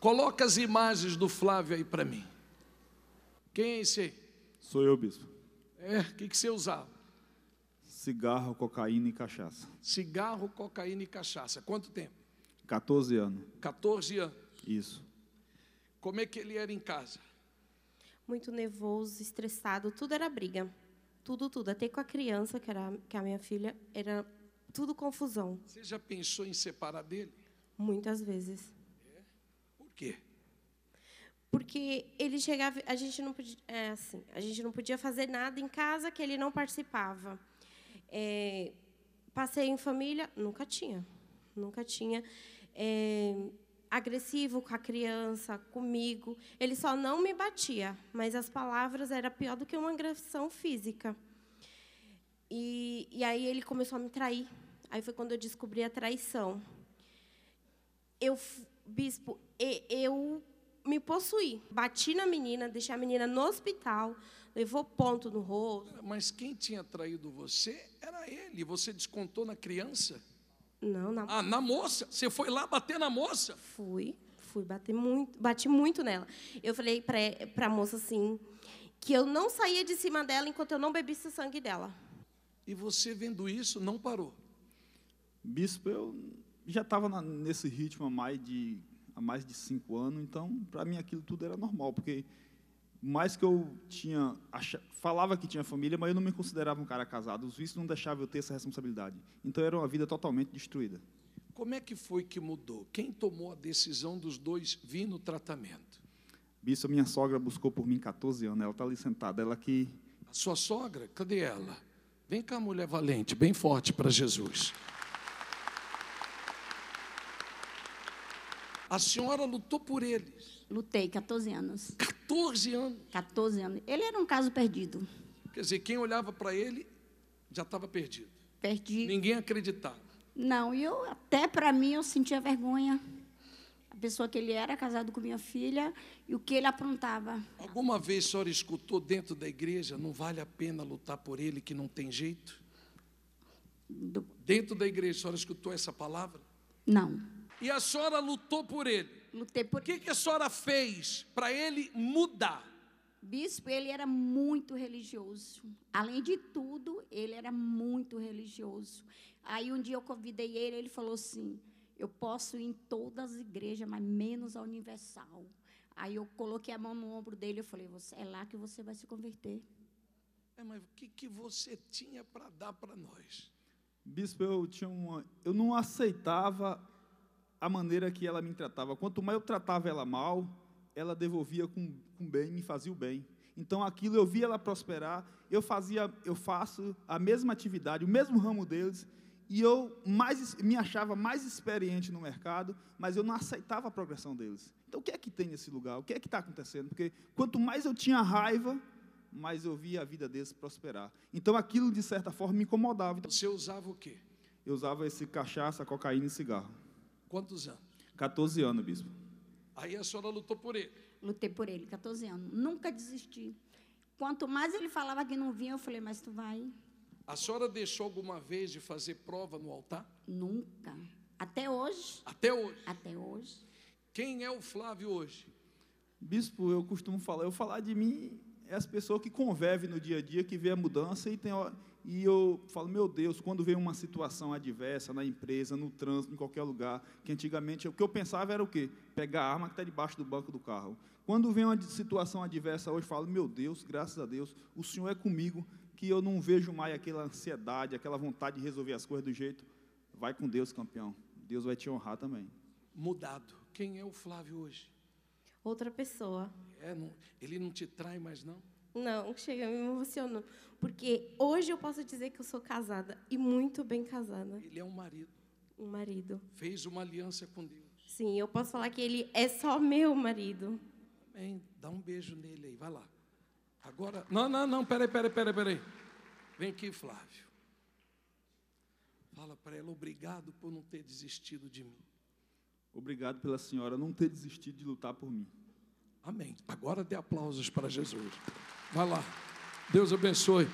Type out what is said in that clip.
Coloca as imagens do Flávio aí para mim. Quem é esse aí? Sou eu, bispo. É, o que, que você usava? Cigarro, cocaína e cachaça. Cigarro, cocaína e cachaça. Quanto tempo? 14 anos. 14 anos. Isso. Como é que ele era em casa? Muito nervoso, estressado, tudo era briga. Tudo, tudo. Até com a criança, que era que a minha filha, era tudo confusão. Você já pensou em separar dele? Muitas vezes quê? Porque ele chegava, a gente não podia, é assim, a gente não podia fazer nada em casa que ele não participava. É, em família nunca tinha, nunca tinha é, agressivo com a criança, comigo. Ele só não me batia, mas as palavras era pior do que uma agressão física. E, e aí ele começou a me trair. Aí foi quando eu descobri a traição. Eu bispo, eu me possuí. Bati na menina, deixei a menina no hospital, levou ponto no rosto. Mas quem tinha traído você era ele. Você descontou na criança? Não, na Ah, na moça. Você foi lá bater na moça? Fui, fui bater muito, bati muito nela. Eu falei para a moça assim, que eu não saía de cima dela enquanto eu não bebesse o sangue dela. E você vendo isso não parou? Bispo, eu já estava nesse ritmo há mais de, há mais de cinco anos, então, para mim, aquilo tudo era normal, porque mais que eu tinha falava que tinha família, mas eu não me considerava um cara casado. Os vícios não deixavam eu ter essa responsabilidade. Então era uma vida totalmente destruída. Como é que foi que mudou? Quem tomou a decisão dos dois vir no tratamento? a minha sogra buscou por mim 14 anos. Ela está ali sentada. Ela que. A sua sogra? Cadê ela? Vem cá, mulher valente, bem forte para Jesus. A senhora lutou por eles. Lutei 14 anos. 14 anos. 14 anos. Ele era um caso perdido. Quer dizer, quem olhava para ele já estava perdido. Perdido. Ninguém acreditava. Não, e eu até para mim eu sentia vergonha. A pessoa que ele era, casado com minha filha, e o que ele aprontava. Alguma vez a senhora escutou dentro da igreja, não vale a pena lutar por ele que não tem jeito? Do... Dentro da igreja, a senhora escutou essa palavra? Não. E a senhora lutou por ele. Lutei por O que, que a senhora fez para ele mudar? Bispo, ele era muito religioso. Além de tudo, ele era muito religioso. Aí um dia eu convidei ele, ele falou assim: "Eu posso ir em todas as igrejas, mas menos a Universal". Aí eu coloquei a mão no ombro dele, eu falei: "Você é lá que você vai se converter". É, mas o que, que você tinha para dar para nós? Bispo, eu tinha uma, eu não aceitava a maneira que ela me tratava. Quanto mais eu tratava ela mal, ela devolvia com, com bem, me fazia o bem. Então aquilo eu via ela prosperar, eu fazia, eu faço a mesma atividade, o mesmo ramo deles, e eu mais me achava mais experiente no mercado, mas eu não aceitava a progressão deles. Então o que é que tem nesse lugar? O que é que está acontecendo? Porque quanto mais eu tinha raiva, mais eu via a vida deles prosperar. Então aquilo de certa forma me incomodava. Então, Você usava o quê? Eu usava esse cachaça, cocaína e cigarro. Quantos anos? 14 anos, bispo. Aí a senhora lutou por ele? Lutei por ele, 14 anos. Nunca desisti. Quanto mais ele falava que não vinha, eu falei, mas tu vai. A senhora deixou alguma vez de fazer prova no altar? Nunca. Até hoje. Até hoje. Até hoje. Quem é o Flávio hoje? Bispo, eu costumo falar, eu falar de mim, é as pessoas que convivem no dia a dia, que vê a mudança e tem e eu falo, meu Deus, quando vem uma situação adversa na empresa, no trânsito, em qualquer lugar, que antigamente o que eu pensava era o quê? Pegar a arma que está debaixo do banco do carro. Quando vem uma situação adversa hoje, eu falo, meu Deus, graças a Deus, o Senhor é comigo, que eu não vejo mais aquela ansiedade, aquela vontade de resolver as coisas do jeito. Vai com Deus, campeão. Deus vai te honrar também. Mudado. Quem é o Flávio hoje? outra pessoa. É, não, ele não te trai mais, não? Não, chega, me emocionou. Porque hoje eu posso dizer que eu sou casada e muito bem casada. Ele é um marido. Um marido. Fez uma aliança com Deus. Sim, eu posso falar que ele é só meu marido. Amém. Dá um beijo nele aí, vai lá. Agora. Não, não, não, peraí, peraí, peraí, peraí. Vem aqui, Flávio. Fala para ela, obrigado por não ter desistido de mim. Obrigado pela senhora não ter desistido de lutar por mim. Amém. Agora dê aplausos para Jesus. Vai lá. Deus abençoe.